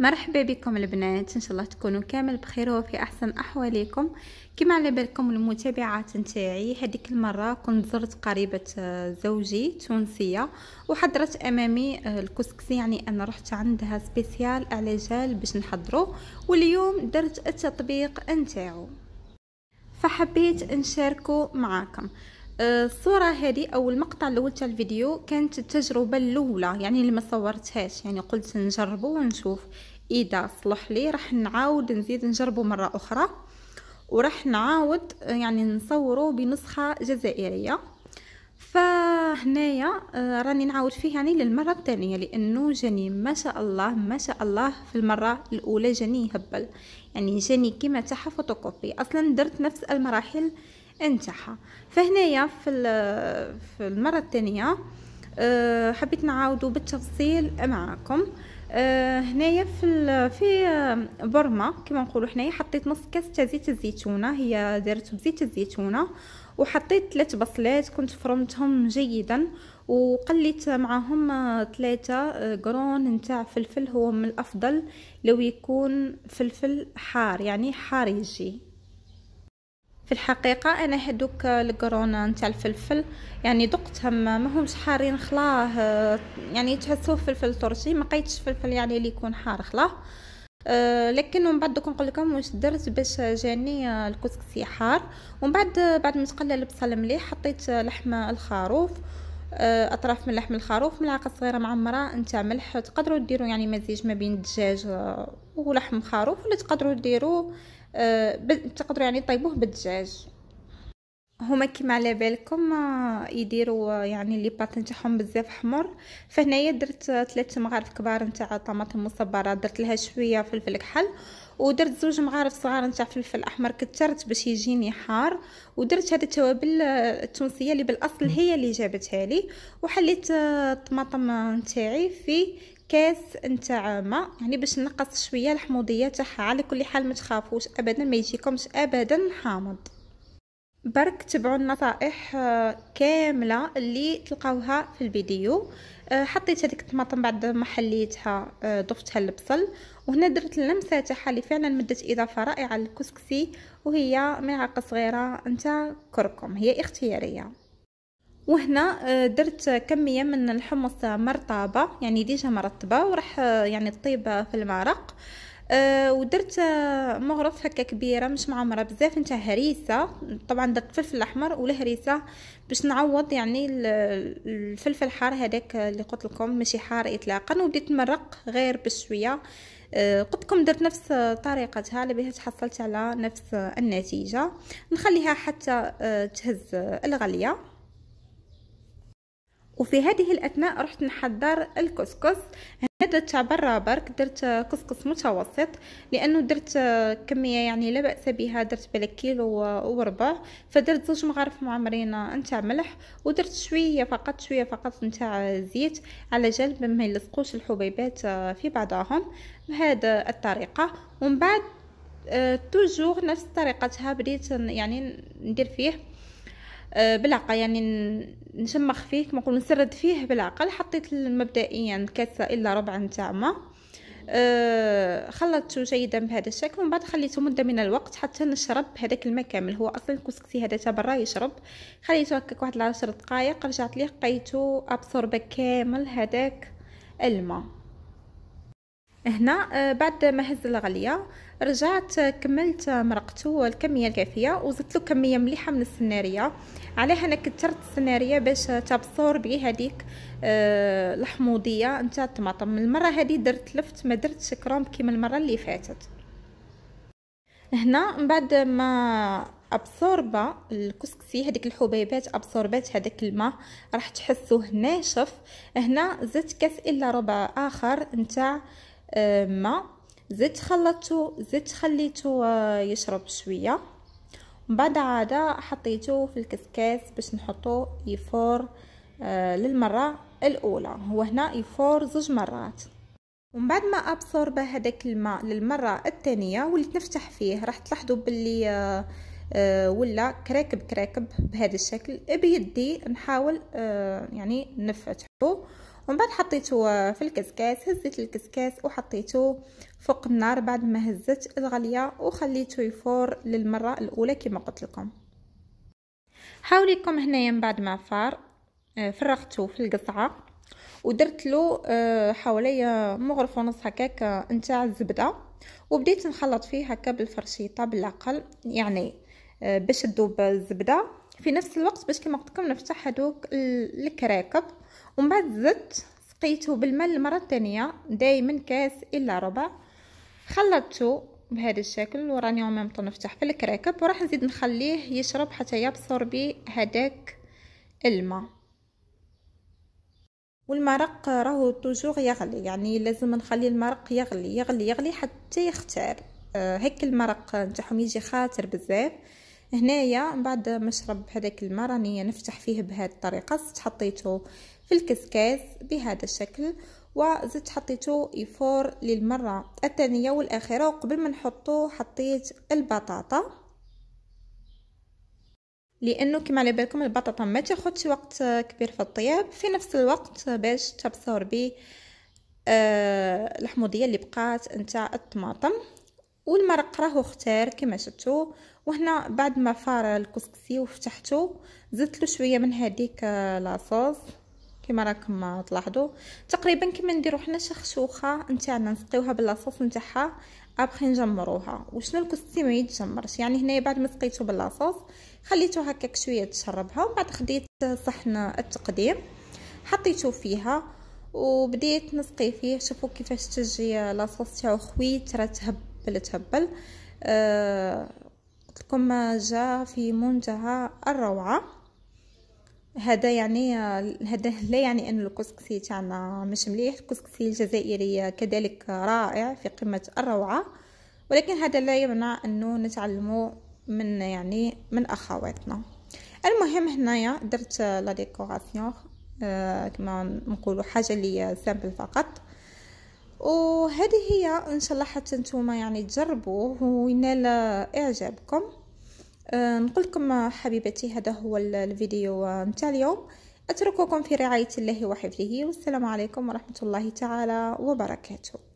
مرحبا بكم البنات ان شاء الله تكونوا كامل بخير وفي احسن احوالكم كما على بالكم المتابعات نتاعي هذيك المره كنت زرت قريبه آه، زوجي تونسيه وحضرت امامي آه، الكسكسي يعني انا رحت عندها سبيسيال على جال باش نحضره واليوم درت التطبيق نتاعو فحبيت نشاركه معاكم آه، الصورة هذه أو المقطع الأول تاع الفيديو كانت التجربة الأولى يعني اللي ما صورتهاش يعني قلت نجربه ونشوف اذا صلح لي راح نعاود نزيد نجربه مره اخرى وراح نعاود يعني نصوره بنسخه جزائريه فهنايا آه، راني نعاود فيه يعني للمره الثانيه لانه جاني ما شاء الله ما شاء الله في المره الاولى جاني يهبل يعني جاني كيما تاعها فوتوكوبي اصلا درت نفس المراحل نتاعها فهنايا في في المره الثانيه آه، حبيت نعاودو بالتفصيل معاكم آه هنايا في في آه، برما كما نقولوا حنايا حطيت نص كاس تاع زيت الزيتونه هي دارت بزيت الزيتونه وحطيت ثلاث بصلات كنت فرمتهم جيدا وقليت معهم ثلاثة آه، آه، قرون نتاع فلفل هو من الافضل لو يكون فلفل حار يعني حار يجي في الحقيقة أنا هادوك القرونة نتاع الفلفل يعني دقتهم ما همش حارين خلاه يعني تحسوه فلفل ترشي ما قيتش فلفل يعني اللي يكون حار خلاه أه، لكن من بعد دوك نقول لكم واش درت باش جاني الكسكسي حار ومن بعد بعد ما تقلى البصل مليح حطيت لحم الخروف آه، اطراف من لحم الخروف ملعقه صغيره معمره نتاع ملح تقدروا ديروا يعني مزيج ما بين الدجاج آه، ولحم خروف ولا تقدروا ديروا آه، تقدروا يعني طيبوه بالدجاج هما كيما على بالكم آه، يديروا آه، يعني لي بات نتاعهم بزاف حمر فهنايا درت ثلاث آه، مغارف كبار نتاع طماطم مصبره درت لها شويه فلفل كحل ودرت زوج مغارف صغار نتاع فلفل احمر كترت باش يجيني حار ودرت هذه التوابل التونسيه اللي بالاصل هي اللي جابتها لي وحليت الطماطم نتاعي في كاس نتاع ماء يعني باش نقص شويه الحموضيه تاعها على كل حال ما تخافوش ابدا ما يجيكمش ابدا حامض برك تبعوا النصائح آه، كامله اللي تلقاوها في الفيديو آه، حطيت هذيك الطماطم بعد ما حليتها آه، ضفتها البصل وهنا درت اللمسه تاعها اللي فعلا مدت اضافه رائعه للكسكسي وهي ملعقه صغيره نتاع كركم هي اختياريه وهنا درت كميه من الحمص مرطابه يعني ديجا مرطبه وراح يعني تطيب في المرق آه، ودرت مغرف هكا كبيره مش معمره بزاف نتاع هريسه طبعا درت فلفل احمر ولا هريسه باش نعوض يعني الفلفل الحار هذاك اللي قلت لكم ماشي حار اطلاقا وبديت نمرق غير بشويه آه، قلت لكم درت نفس طريقتها لبها تحصلت على نفس النتيجه نخليها حتى آه، تهز الغليه وفي هذه الاثناء رحت نحضر الكسكس هذا تعبر برك درت كسكس متوسط لانه درت كميه يعني لا باس بها درت بالك كيلو وربع فدرت زوج مغارف معمرين نتاع ملح ودرت شويه فقط شويه فقط نتاع زيت على جال ما يلصقوش الحبيبات في بعضهم بهذه الطريقه ومن بعد آه، توجور نفس طريقتها بديت يعني ندير فيه آه، بالعقل يعني نشمخ فيه كما نقول نسرد فيه بالعقل حطيت مبدئيا كاسه الا ربع نتاع ماء آه، خلطته جيدا بهذا الشكل ومن بعد خليته مده من الوقت حتى نشرب هذاك الماء كامل هو اصلا الكسكسي هذا تاع برا يشرب خليته هكاك واحد 10 دقائق رجعت ليه لقيته ابسورب كامل هذاك الماء هنا آه، بعد ما هز الغليه رجعت آه، كملت مرقته الكميه الكافيه وزدت له كميه مليحه من السناريه علاه انا كثرت السناريه باش تبصور بي هذيك آه، الحموضيه نتاع الطماطم المره هذه درت لفت ما درتش كروم كيما المره اللي فاتت هنا بعد ما ابصوربا الكسكسي هذيك الحبيبات ابصوربات هذاك الماء راح تحسوه ناشف هنا زدت كاس الا ربع اخر نتاع ماء زدت خلطته زدت خليته آه، يشرب شويه بعد عاد حطيته في الكسكاس باش نحطه يفور آه، للمره الاولى هو هنا يفور زوج مرات ومن بعد ما ابصر بهذاك الماء للمره الثانيه وليت نفتح فيه راح تلاحظوا باللي آه، ولا كراكب كراكب بهذا الشكل بيدي نحاول يعني نفتحه ومن بعد حطيته في الكسكاس هزيت الكسكاس وحطيته فوق النار بعد ما هزت الغليه وخليته يفور للمره الاولى كما قلت لكم حاوليكم هنايا من بعد ما آه، فار فرغته في القصعه ودرت له آه، حوالي مغرف ونص هكاك آه، نتاع الزبده وبديت نخلط فيه هكا بالفرشيطه بالاقل يعني باش تذوب الزبده في نفس الوقت باش كما قلت لكم نفتح هذوك الكراكب ومن بعد زدت سقيته بالماء المره الثانيه دائما كاس الا ربع خلطته بهذا الشكل وراني او ميم نفتح في الكراكب وراح نزيد نخليه يشرب حتى يبصر به هداك الماء والمرق راهو توجور يغلي يعني لازم نخلي المرق يغلي يغلي يغلي حتى يختار آه، هيك المرق نتاعهم يجي خاطر بزاف هنايا من بعد ما نشرب هذاك الماء راني نفتح فيه بهذه الطريقه زدت حطيته في الكسكاس بهذا الشكل وزدت حطيته يفور للمره الثانيه والاخيره وقبل ما نحطه حطيت البطاطا لانه كما على بالكم البطاطا ما تاخذش وقت كبير في الطياب في نفس الوقت باش تبصر به آه، الحموضيه اللي بقات نتاع الطماطم والمرق راهو اختار كما شفتوا وهنا بعد ما فار الكسكسي وفتحته زدت له شويه من هذيك آه، لاصوص كما راكم تلاحظوا تقريبا كما نديرو حنا شخشوخه نتاعنا نسقيوها باللاصوص نتاعها ابخي نجمروها وشنو الكسكسي ما يتجمرش يعني هنايا بعد ما سقيته باللاصوص خليته هكاك شويه تشربها ومن بعد خديت صحن التقديم حطيته فيها وبديت نسقي فيه شوفوا كيفاش تجي آه، لاصوص تاعو خويت راه تهب تهبل تهبل آه، قلت لكم جا في منتهى الروعه هذا يعني هذا لا يعني ان الكسكسي تاعنا مش مليح الكسكسي الجزائري كذلك رائع في قمه الروعه ولكن هذا لا يمنع انه نتعلمو من يعني من اخواتنا المهم هنايا درت لا ديكوراسيون آه، كما نقولوا حاجه اللي سامبل فقط وهذه هي ان شاء الله حتى نتوما يعني تجربوه وينال اعجابكم آه، نقول لكم حبيبتي هذا هو الفيديو نتاع اليوم اترككم في رعايه الله وحفظه والسلام عليكم ورحمه الله تعالى وبركاته